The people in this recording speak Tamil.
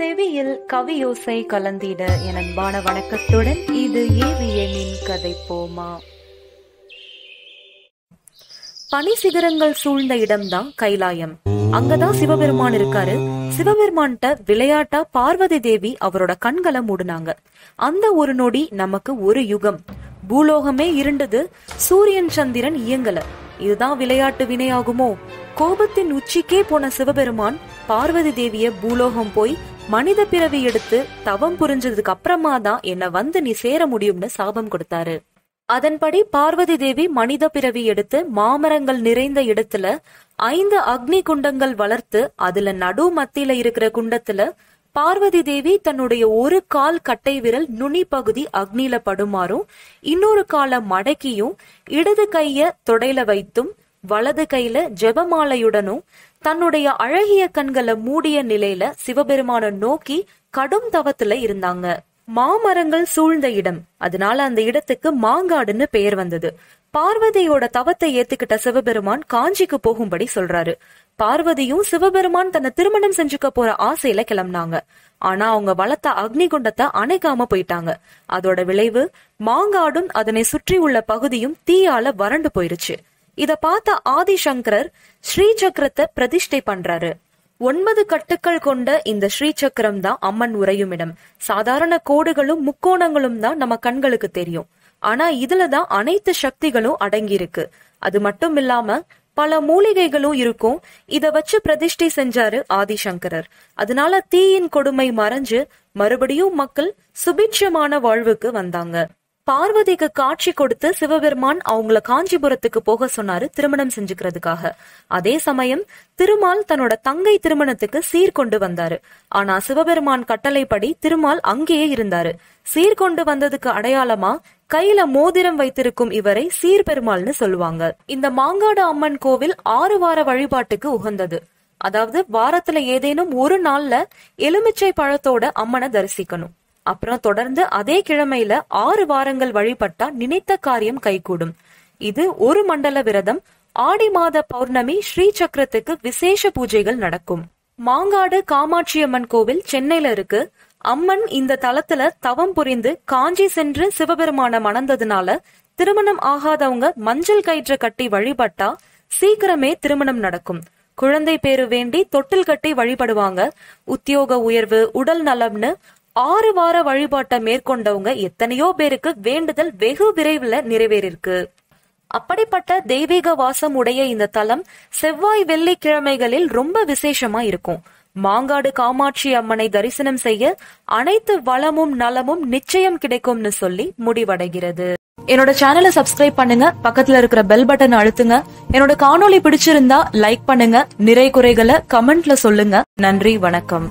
செவியில் கவியோசை கலந்திட என் அன்பான வணக்கத்துடன் இது ஏவிஎனின் கதை போமா பனி சிகரங்கள் சூழ்ந்த இடம்தான் கைலாயம் அங்கதான் சிவபெருமான் இருக்காரு சிவபெருமான்கிட்ட விளையாட்டா பார்வதி தேவி அவரோட கண்களை மூடினாங்க அந்த ஒரு நொடி நமக்கு ஒரு யுகம் பூலோகமே இருண்டது சூரியன் சந்திரன் இயங்கல இதுதான் விளையாட்டு வினையாகுமோ கோபத்தின் உச்சிக்கே போன சிவபெருமான் பார்வதி தேவிய பூலோகம் போய் மனித பிறவி எடுத்து தவம் புரிஞ்சதுக்கு அப்புறமா தான் என்ன வந்து நீ சேர முடியும்னு சாபம் கொடுத்தாரு அதன்படி பார்வதி தேவி மனித பிறவி எடுத்து மாமரங்கள் நிறைந்த இடத்துல ஐந்து அக்னி குண்டங்கள் வளர்த்து அதுல நடு மத்தியில இருக்கிற குண்டத்துல பார்வதி தேவி தன்னுடைய ஒரு கால் கட்டை விரல் நுனி பகுதி அக்னியில படுமாறும் இன்னொரு காலை மடக்கியும் இடது கைய தொடையில வைத்தும் வலது கையில ஜெபமாலையுடனும் தன்னுடைய அழகிய கண்களை மூடிய நிலையில சிவபெருமான நோக்கி கடும் தவத்துல இருந்தாங்க மாமரங்கள் சூழ்ந்த இடம் அதனால அந்த இடத்துக்கு மாங்காடுன்னு பெயர் வந்தது பார்வதியோட தவத்தை ஏத்துக்கிட்ட சிவபெருமான் காஞ்சிக்கு போகும்படி சொல்றாரு பார்வதியும் சிவபெருமான் தன்னை திருமணம் செஞ்சுக்க போற ஆசையில கிளம்புனாங்க ஆனா அவங்க வளர்த்த அக்னி குண்டத்தை அணைக்காம போயிட்டாங்க அதோட விளைவு மாங்காடும் அதனை சுற்றி உள்ள பகுதியும் தீயால வறண்டு போயிருச்சு இத பார்த்த ஆதிசங்கரர் ஸ்ரீசக்கரத்தை பிரதிஷ்டை பண்றாரு ஒன்பது கட்டுக்கள் கொண்ட இந்த ஸ்ரீசக்கரம் தான் அம்மன் உரையும் இடம் சாதாரண கோடுகளும் முக்கோணங்களும் தான் நம்ம கண்களுக்கு தெரியும் ஆனா இதுலதான் தான் அனைத்து சக்திகளும் அடங்கி இருக்கு அது மட்டும் இல்லாம பல மூலிகைகளும் இருக்கும் இத வச்சு பிரதிஷ்டை செஞ்சாரு ஆதிசங்கரர் அதனால தீயின் கொடுமை மறைஞ்சு மறுபடியும் மக்கள் சுபிட்சமான வாழ்வுக்கு வந்தாங்க பார்வதிக்கு காட்சி கொடுத்து சிவபெருமான் அவங்கள காஞ்சிபுரத்துக்கு போக சொன்னாரு திருமணம் செஞ்சுக்கிறதுக்காக அதே சமயம் திருமால் தன்னோட தங்கை திருமணத்துக்கு சீர்கொண்டு வந்தாரு ஆனா சிவபெருமான் கட்டளைப்படி திருமால் அங்கேயே இருந்தாரு சீர்கொண்டு வந்ததுக்கு அடையாளமா கையில மோதிரம் வைத்திருக்கும் இவரை சீர்பெருமாள்னு சொல்லுவாங்க இந்த மாங்காடு அம்மன் கோவில் ஆறு வார வழிபாட்டுக்கு உகந்தது அதாவது வாரத்துல ஏதேனும் ஒரு நாள்ல எலுமிச்சை பழத்தோட அம்மனை தரிசிக்கணும் அப்புறம் தொடர்ந்து அதே கிழமையில ஆறு வாரங்கள் வழிபட்டா நினைத்த காரியம் கைகூடும் இது ஒரு மண்டல விரதம் ஆடி மாத பௌர்ணமி ஸ்ரீ சக்கரத்துக்கு விசேஷ பூஜைகள் நடக்கும் மாங்காடு காமாட்சியம்மன் கோவில் சென்னையில இருக்கு அம்மன் இந்த தலத்துல தவம் புரிந்து காஞ்சி சென்று சிவபெருமான மணந்ததுனால திருமணம் ஆகாதவங்க மஞ்சள் கயிற்ற கட்டி வழிபட்டா சீக்கிரமே திருமணம் நடக்கும் குழந்தை பேரு வேண்டி தொட்டில் கட்டி வழிபடுவாங்க உத்தியோக உயர்வு உடல் நலம்னு ஆறு வார வழிபாட்டை மேற்கொண்டவங்க எத்தனையோ பேருக்கு வேண்டுதல் வெகு விரைவில் நிறைவேறிருக்கு அப்படிப்பட்ட தெய்வீக வாசம் உடைய இந்த தலம் செவ்வாய் வெள்ளிக்கிழமைகளில் ரொம்ப விசேஷமா இருக்கும் மாங்காடு காமாட்சி அம்மனை தரிசனம் செய்ய அனைத்து வளமும் நலமும் நிச்சயம் கிடைக்கும்னு சொல்லி முடிவடைகிறது என்னோட சேனலை சப்ஸ்கிரைப் பண்ணுங்க பக்கத்துல இருக்கிற பெல் பட்டன் அழுத்துங்க என்னோட காணொளி பிடிச்சிருந்தா லைக் பண்ணுங்க நிறை குறைகளை கமெண்ட்ல சொல்லுங்க நன்றி வணக்கம்